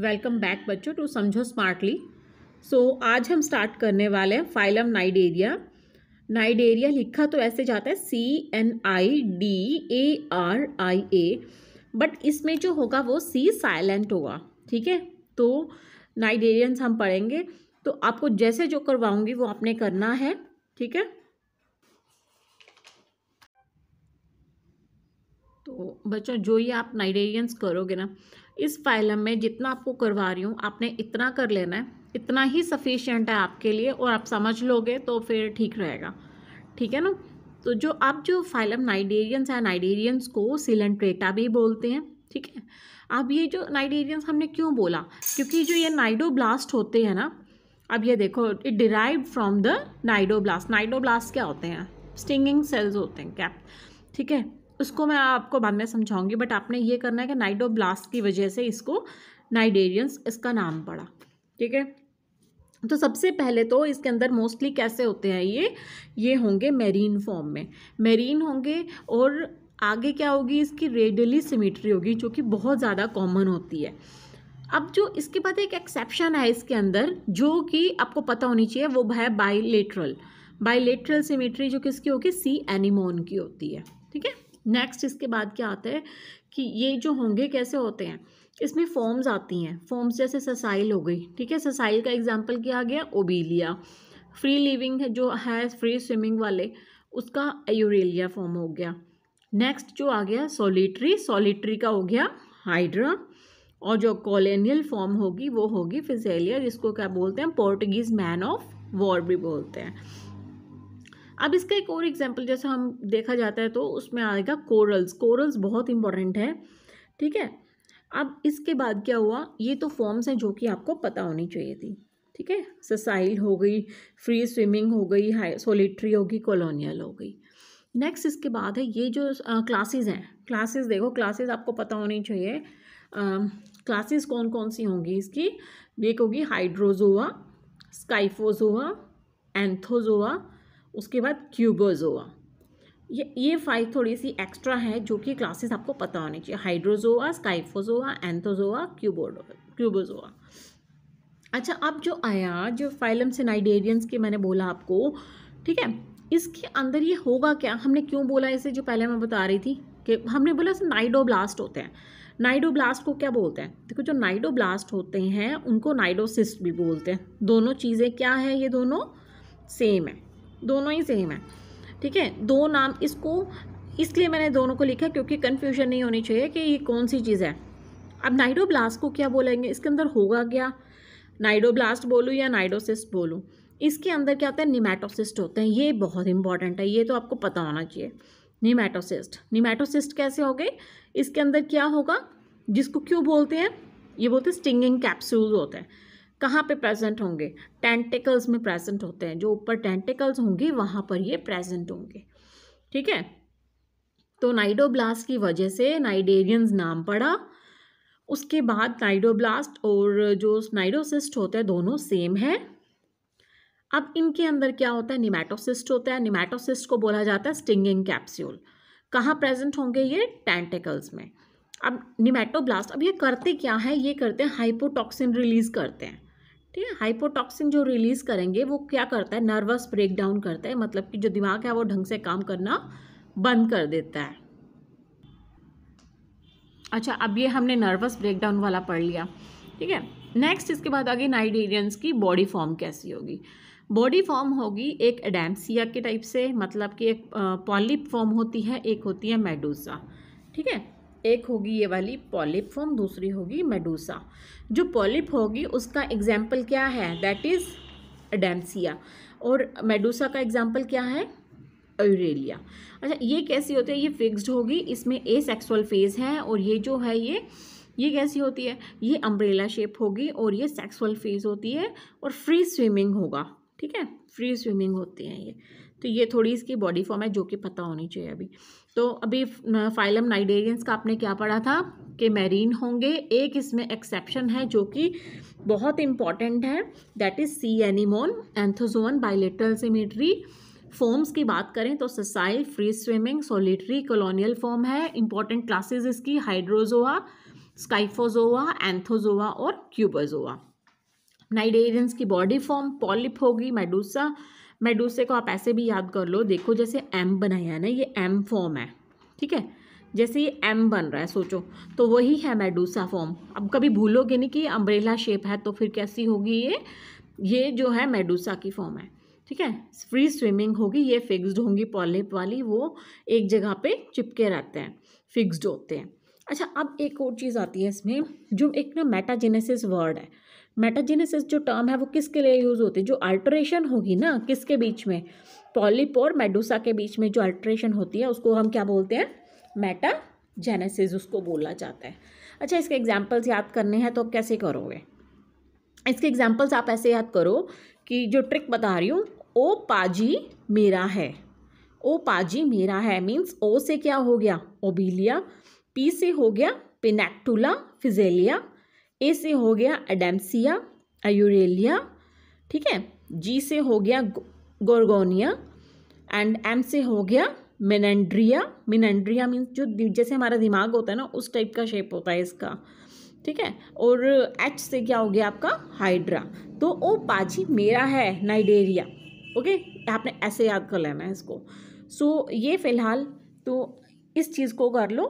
welcome back बच्चों to समझो smartly so आज हम स्टार्ट करने वाले हैं फाइलम नाइडेरिया नाइडेरिया लिखा तो ऐसे जाता है C N I D A R I A but इसमें जो होगा वो सी साइलेंट होगा ठीक है तो नाइडेरियंस हम पढ़ेंगे तो आपको जैसे जो करवाऊंगी वो आपने करना है ठीक है तो बच्चों जो ये आप नाइडेरियंस करोगे ना इस फाइलम में जितना आपको करवा रही हूँ आपने इतना कर लेना है इतना ही सफिशियंट है आपके लिए और आप समझ लोगे तो फिर ठीक रहेगा ठीक है ना तो जो आप जो फाइलम नाइडेरियंस है नाइडेरियंस को सिलेंट्रेटा भी बोलते हैं ठीक है अब ये जो नाइडेरियंस हमने क्यों बोला क्योंकि जो ये नाइडोब्लास्ट होते हैं ना अब ये देखो it derive from the cnidoblast cnidoblast क्या होते हैं स्टिंगिंग सेल्स होते हैं क्या ठीक है उसको मैं आपको बाद में समझाऊंगी बट आपने ये करना है कि नाइडो ब्लास्ट की वजह से इसको नाइडेरियंस इसका नाम पड़ा ठीक है तो सबसे पहले तो इसके अंदर मोस्टली कैसे होते हैं ये ये होंगे मेरीन फॉर्म में मेरीन होंगे और आगे क्या होगी इसकी रेडली सिमिट्री होगी जो कि बहुत ज़्यादा कॉमन होती है अब जो इसके बाद एक एक्सेप्शन है इसके अंदर जो कि आपको पता होनी चाहिए वो है बाइलेट्रल बाइलेट्रल सिमिट्री जो किसकी होगी सी एनिमोन की होती है ठीक है नेक्स्ट इसके बाद क्या आता है कि ये जो होंगे कैसे होते हैं इसमें फॉर्म्स आती हैं फॉर्म्स जैसे ससाइल हो गई ठीक है ससाइल का एग्जाम्पल क्या आ गया ओबीलिया फ्री लिविंग जो है फ्री स्विमिंग वाले उसका एयूरेलिया फॉर्म हो गया नेक्स्ट जो आ गया सोलिट्री सोलिट्री का हो गया हाइड्रा और जो कॉलोनियल फॉर्म होगी वो होगी फिजेलिया जिसको क्या बोलते हैं पोर्टुगीज़ मैन ऑफ वॉर भी बोलते हैं अब इसका एक और एग्जाम्पल जैसा हम देखा जाता है तो उसमें आएगा कोरल्स कोरल्स बहुत इंपॉर्टेंट है ठीक है अब इसके बाद क्या हुआ ये तो फॉर्म्स हैं जो कि आपको पता होनी चाहिए थी ठीक है ससाइल हो गई फ्री स्विमिंग हो गई हाई सोलिट्री होगी कॉलोनियल हो गई नेक्स्ट इसके बाद है ये जो क्लासेस हैं क्लासेस देखो क्लासेस आपको पता होनी चाहिए क्लासेस कौन कौन सी होंगी इसकी एक होगी हाइड्रोजोआ स्काइफोजोआ एंथोजोआ उसके बाद क्यूबोजोआ ये ये फाइव थोड़ी सी एक्स्ट्रा है जो कि क्लासेस आपको पता होनी चाहिए हाइड्रोजोआ स्काइफोजोआ एंथोजोआ क्यूबोडो क्यूबोजोआ अच्छा अब जो आया जो फाइलम सेनाइडेरियंस के मैंने बोला आपको ठीक है इसके अंदर ये होगा क्या हमने क्यों बोला इसे जो पहले मैं बता रही थी कि हमने बोला नाइडो ब्लास्ट होते हैं नाइडो ब्लास्ट को क्या बोलते हैं देखो जो नाइडो ब्लास्ट होते हैं उनको नाइडोसिस्ट भी बोलते हैं दोनों चीज़ें क्या है ये दोनों सेम है दोनों ही सेम है ठीक है दो नाम इसको इसलिए मैंने दोनों को लिखा क्योंकि कन्फ्यूजन नहीं होनी चाहिए कि ये कौन सी चीज़ है अब नाइडो ब्लास्ट को क्या बोलेंगे इसके अंदर होगा क्या नाइडो ब्लास्ट बोलूँ या नाइडोसिस्ट बोलूँ इसके अंदर क्या होता है निमेटोसिस्ट होते हैं ये बहुत इंपॉर्टेंट है ये तो आपको पता होना चाहिए निमेटोसिस्ट निमेटोसिस्ट कैसे हो गए इसके अंदर क्या होगा जिसको क्यों बोलते हैं ये बोलते हैं स्टिंगिंग कैप्सूल होते हैं कहाँ पे प्रेजेंट होंगे टेंटिकल्स में प्रेजेंट होते हैं जो ऊपर टेंटिकल्स होंगे वहाँ पर ये प्रेजेंट होंगे ठीक है तो नाइडोब्लास्ट की वजह से नाइडेरियंस नाम पड़ा उसके बाद नाइडोब्लास्ट और जो नाइडोसिस्ट होते हैं दोनों सेम है अब इनके अंदर क्या होता है निमेटोसिस्ट होता है निमेटोसिस्ट को बोला जाता है स्टिंगिंग कैप्स्यूल कहाँ प्रेजेंट होंगे ये टेंटिकल्स में अब निमेटोब्लास्ट अब ये करते क्या है ये करते हैं हाइपोटॉक्सिन रिलीज करते हैं ठीक है हाइपोटॉक्सिन जो रिलीज़ करेंगे वो क्या करता है नर्वस ब्रेकडाउन करता है मतलब कि जो दिमाग है वो ढंग से काम करना बंद कर देता है अच्छा अब ये हमने नर्वस ब्रेकडाउन वाला पढ़ लिया ठीक है नेक्स्ट इसके बाद आगे नाइडेरियंस की बॉडी फॉर्म कैसी होगी बॉडी फॉर्म होगी एक एडेम्सिया के टाइप से मतलब कि एक पॉलिप फॉर्म होती है एक होती है मेडूसा ठीक है एक होगी ये वाली पॉलिप फॉर्म दूसरी होगी मेडूसा जो पॉलिप होगी उसका एग्जाम्पल क्या है दैट इज़ एडेम्सिया और मेडूसा का एग्जाम्पल क्या है यूरेलिया अच्छा ये कैसी होती है ये फिक्स्ड होगी इसमें ए सेक्सुअल फेज है और ये जो है ये ये कैसी होती है ये अम्ब्रेला शेप होगी और ये सेक्सुअल फेज होती है और फ्री स्विमिंग होगा ठीक है फ्री स्विमिंग होती है ये तो ये थोड़ी इसकी बॉडी फॉर्म है जो कि पता होनी चाहिए अभी तो अभी फाइलम नाइडेरियंस का आपने क्या पढ़ा था कि मैरीन होंगे एक इसमें एक्सेप्शन है जो कि बहुत इंपॉर्टेंट है that is sea anemone anthozoan bilateral symmetry forms की बात करें तो sessile free swimming solitary colonial form है इंपॉर्टेंट क्लासेज इसकी हाइड्रोजोआ स्काइफोजोआ एंथोजोआ और क्यूबोजोआ नाइडेरियंस की बॉडी फॉर्म पॉलिप होगी मेडूसा मेडूसे को आप ऐसे भी याद कर लो देखो जैसे एम बनाया है ना ये एम फॉर्म है ठीक है जैसे ये एम बन रहा है सोचो तो वही है मेडूसा फॉर्म अब कभी भूलोगे नहीं कि अम्ब्रेला शेप है तो फिर कैसी होगी ये ये जो है मेडूसा की फॉर्म है ठीक है फ्री स्विमिंग होगी ये फिक्स्ड होंगी पॉलिप वाली वो एक जगह पे चिपके रहते हैं फिक्स्ड होते हैं अच्छा अब एक और चीज़ आती है इसमें जो एक ना मेटाजेनेसिस वर्ड है मेटाजेनेसिस जो टर्म है वो किसके लिए यूज़ होती है जो अल्ट्रेशन होगी ना किसके बीच में पॉलिप और मेडूसा के बीच में जो अल्ट्रेशन होती है उसको हम क्या बोलते हैं मेटाजेनेसिस उसको बोला जाता है अच्छा इसके एग्जाम्पल्स याद करने हैं तो आप कैसे करोगे इसके एग्जाम्पल्स आप ऐसे याद करो कि जो ट्रिक बता रही हूँ ओ पाजी मेरा है ओ पाजी मेरा है मीन्स ओ से क्या हो गया ओबीलिया पी से हो गया पिनेक्टूला फिजेलिया ए से हो गया एडेम्सिया एयूरेलिया ठीक है जी से हो गया गोरगोनिया एंड एम से हो गया मिनेंड्रिया मिनेंड्रिया मीन्स जो जैसे हमारा दिमाग होता है ना उस टाइप का शेप होता है इसका ठीक है और एच से क्या हो गया आपका हाइड्रा तो ओ पाजी मेरा है नाइडेरिया ओके आपने ऐसे याद कर लेना है इसको सो so, ये फ़िलहाल तो इस चीज़ को कर लो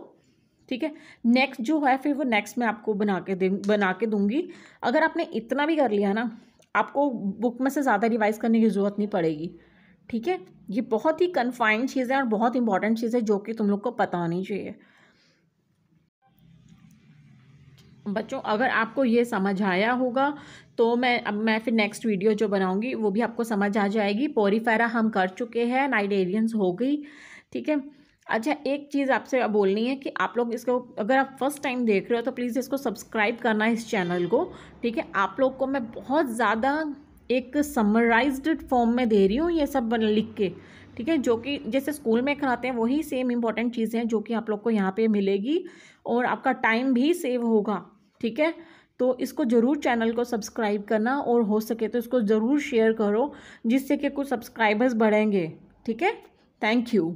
ठीक है नेक्स्ट जो है फिर वो नेक्स्ट मैं आपको बना के दे बना के दूंगी अगर आपने इतना भी कर लिया ना आपको बुक में से ज़्यादा रिवाइज करने की ज़रूरत नहीं पड़ेगी ठीक है ये बहुत ही कन्फाइंड चीज़ें और बहुत इंपॉर्टेंट चीज़ें जो कि तुम लोग को पता होनी चाहिए बच्चों अगर आपको ये समझ आया होगा तो मैं अब मैं फिर नेक्स्ट वीडियो जो बनाऊंगी वो भी आपको समझ आ जाएगी पोरीफेरा हम कर चुके हैं नाइट एलियंस हो गई ठीक है अच्छा एक चीज़ आपसे बोलनी है कि आप लोग इसको अगर आप फर्स्ट टाइम देख रहे हो तो प्लीज़ इसको सब्सक्राइब करना इस चैनल को ठीक है आप लोग को मैं बहुत ज़्यादा एक समराइज फॉर्म में दे रही हूँ ये सब लिख के ठीक है जो कि जैसे स्कूल में कराते हैं वही सेम इम्पॉर्टेंट चीज़ें हैं जो कि आप लोग को यहाँ पर मिलेगी और आपका टाइम भी सेव होगा ठीक है तो इसको ज़रूर चैनल को सब्सक्राइब करना और हो सके तो इसको ज़रूर शेयर करो जिससे कि कुछ सब्सक्राइबर्स बढ़ेंगे ठीक है थैंक यू